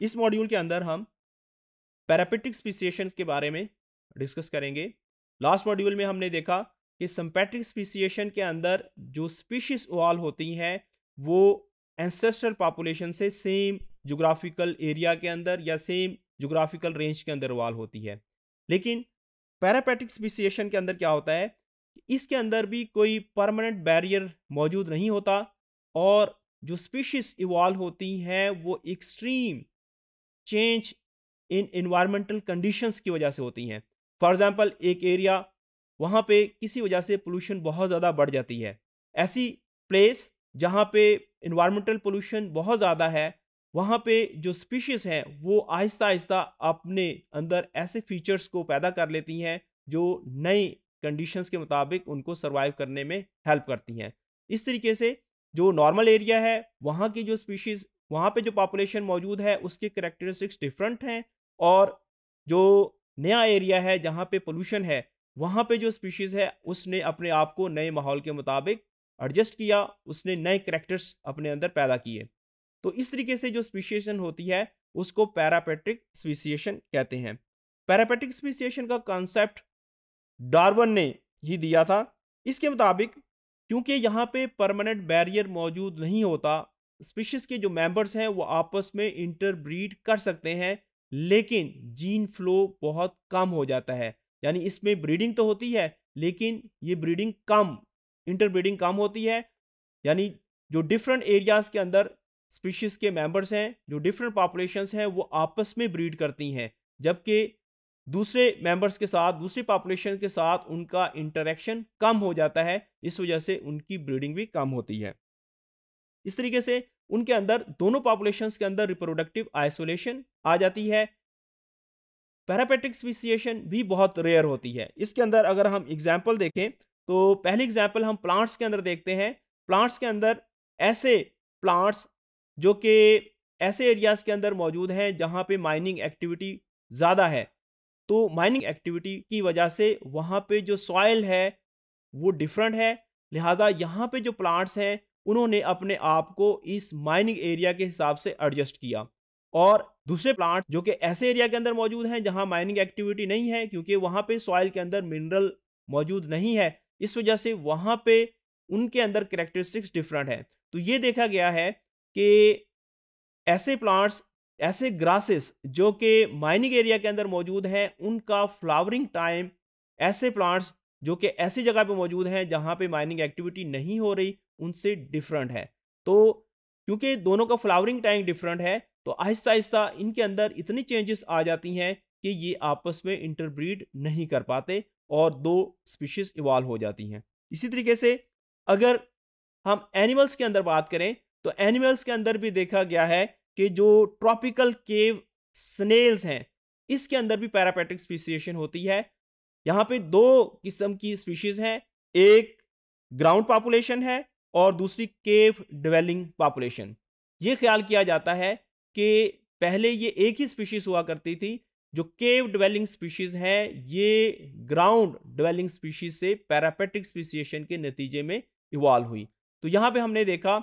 इस मॉड्यूल के अंदर हम पैरापेटिक स्पीसीशन के बारे में डिस्कस करेंगे लास्ट मॉड्यूल में हमने देखा कि सम्पैट्रिक स्पीसीशन के अंदर जो स्पीशीज वॉल होती हैं वो एंसेस्ट्रल पॉपुलेशन से सेम जोग्राफिकल एरिया के अंदर या सेम जोग्राफिकल रेंज के अंदर वॉल होती है लेकिन पैरापैटिक स्पीसीशन के अंदर क्या होता है इसके अंदर भी कोई परमानेंट बैरियर मौजूद नहीं होता और जो स्पीशीज इवॉल्व होती हैं वो extreme change in environmental conditions की वजह से होती हैं फॉर एग्ज़ाम्पल एक एरिया वहाँ पे किसी वजह से पोल्यूशन बहुत ज़्यादा बढ़ जाती है ऐसी प्लेस जहाँ पे इन्वायरमेंटल पोल्यूशन बहुत ज़्यादा है वहाँ पे जो स्पीशीज़ हैं वो आहिस्ता आहिस्ता अपने अंदर ऐसे फीचर्स को पैदा कर लेती हैं जो नई कंडीशंस के मुताबिक उनको सर्वाइव करने में हेल्प करती हैं इस तरीके से जो नॉर्मल एरिया है वहाँ की जो स्पीशीज़ वहाँ पे जो पॉपुलेशन मौजूद है उसके करेक्टरिस्टिक्स डिफरेंट हैं और जो नया एरिया है जहाँ पे पोल्यूशन है वहाँ पे जो स्पीशीज़ है उसने अपने आप को नए माहौल के मुताबिक एडजस्ट किया उसने नए करेक्टर्स अपने अंदर पैदा किए तो इस तरीके से जो स्पीशिएशन होती है उसको पैरापेट्रिक स्पीसीशन कहते हैं पैरापेट्रिक स्पीसीशन का कॉन्सेप्ट डार्वन ने ही दिया था इसके मुताबिक क्योंकि यहाँ पे परमानेंट बैरियर मौजूद नहीं होता स्पीशीज के जो मेंबर्स हैं वो आपस में इंटरब्रीड कर सकते हैं लेकिन जीन फ्लो बहुत कम हो जाता है यानी इसमें ब्रीडिंग तो होती है लेकिन ये ब्रीडिंग कम इंटरब्रीडिंग कम होती है यानी जो डिफरेंट एरियाज़ के अंदर स्पीशीज़ के मेंबर्स हैं जो डिफरेंट पॉपुलेशंस हैं वो आपस में ब्रीड करती हैं जबकि दूसरे मेंबर्स के साथ दूसरी पॉपुलेशन के साथ उनका इंटरेक्शन कम हो जाता है इस वजह से उनकी ब्रीडिंग भी कम होती है इस तरीके से उनके अंदर दोनों पॉपुलेशन के अंदर रिप्रोडक्टिव आइसोलेशन आ जाती है पैरापेटिक स्पीसीएशन भी बहुत रेयर होती है इसके अंदर अगर हम एग्जाम्पल देखें तो पहली एग्जाम्पल हम प्लांट्स के अंदर देखते हैं प्लांट्स के अंदर ऐसे प्लांट्स जो कि ऐसे एरियाज़ के अंदर मौजूद हैं जहाँ पे माइनिंग एक्टिविटी ज़्यादा है तो माइनिंग एक्टिविटी की वजह से वहाँ पे जो सॉयल है वो डिफरेंट है लिहाजा यहाँ पे जो प्लांट्स हैं उन्होंने अपने आप को इस माइनिंग एरिया के हिसाब से एडजस्ट किया और दूसरे प्लांट जो कि ऐसे एरिया के अंदर मौजूद हैं जहां माइनिंग एक्टिविटी नहीं है क्योंकि वहां पे सॉइल के अंदर मिनरल मौजूद नहीं है इस वजह से वहां पे उनके अंदर करेक्टरिस्टिक्स डिफरेंट है तो ये देखा गया है कि ऐसे प्लांट्स ऐसे ग्रासेस जो कि माइनिंग एरिया के अंदर मौजूद हैं उनका फ्लावरिंग टाइम ऐसे प्लांट्स जो कि ऐसी जगह पे मौजूद हैं जहाँ पे माइनिंग एक्टिविटी नहीं हो रही उनसे डिफरेंट है तो क्योंकि दोनों का फ्लावरिंग टाइम डिफरेंट है तो आहिस्ता आहिस्ता इनके अंदर इतनी चेंजेस आ जाती हैं कि ये आपस में इंटरब्रीड नहीं कर पाते और दो स्पीशीज इवाल्व हो जाती हैं इसी तरीके से अगर हम एनिमल्स के अंदर बात करें तो एनिमल्स के अंदर भी देखा गया है कि जो ट्रॉपिकल केव स्नेल्स हैं इसके अंदर भी पैरापेटिक स्पीसीशन होती है यहाँ पे दो किस्म की स्पीशीज हैं एक ग्राउंड पॉपुलेशन है और दूसरी केव डिवेलिंग पॉपुलेशन ये ख्याल किया जाता है कि पहले ये एक ही स्पीशीज हुआ करती थी जो केव डिवेलिंग स्पीशीज है ये ग्राउंड डिवेलिंग स्पीशीज से पैरापेटिक स्पीसीशन के नतीजे में इवॉल्व हुई तो यहाँ पे हमने देखा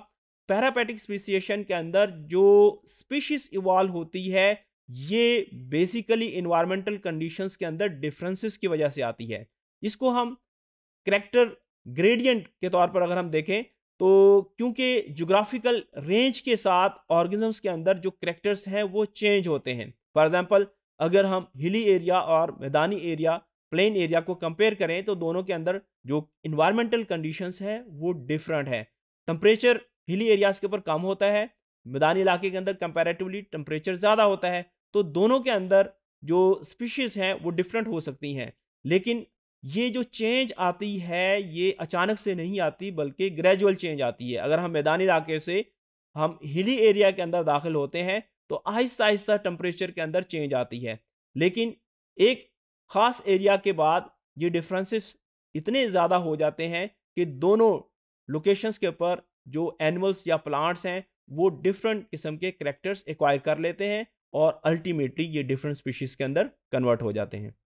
पैरापेटिक स्पीसीशन के अंदर जो स्पीशीज इवॉल्व होती है ये बेसिकली इन्वायरमेंटल कंडीशंस के अंदर डिफरेंसेस की वजह से आती है इसको हम करेक्टर ग्रेडियंट के तौर पर अगर हम देखें तो क्योंकि जोग्राफिकल रेंज के साथ ऑर्गेनिजम्स के अंदर जो करेक्टर्स हैं वो चेंज होते हैं फॉर एग्ज़ाम्पल अगर हम हिली एरिया और मैदानी एरिया प्लेन एरिया को कंपेयर करें तो दोनों के अंदर जो इन्वायरमेंटल कंडीशंस है वो डिफरेंट है टम्परेचर हिली एरियाज़ के ऊपर कम होता है मैदानी इलाके के अंदर कंपेरेटिवली टम्परेचर ज़्यादा होता है तो दोनों के अंदर जो स्पीशीज़ हैं वो डिफरेंट हो सकती हैं लेकिन ये जो चेंज आती है ये अचानक से नहीं आती बल्कि ग्रेजुअल चेंज आती है अगर हम मैदानी इलाके से हम हिली एरिया के अंदर दाखिल होते हैं तो आहिस्ता आहिस्ता टम्परेचर के अंदर चेंज आती है लेकिन एक ख़ास एरिया के बाद ये डिफरेंसेस इतने ज़्यादा हो जाते हैं कि दोनों लोकेशंस के ऊपर जो एनिमल्स या प्लांट्स हैं वो डिफरेंट किस्म के करेक्टर्स एक्वायर कर लेते हैं और अल्टीमेटली ये डिफरेंट स्पीशीज़ के अंदर कन्वर्ट हो जाते हैं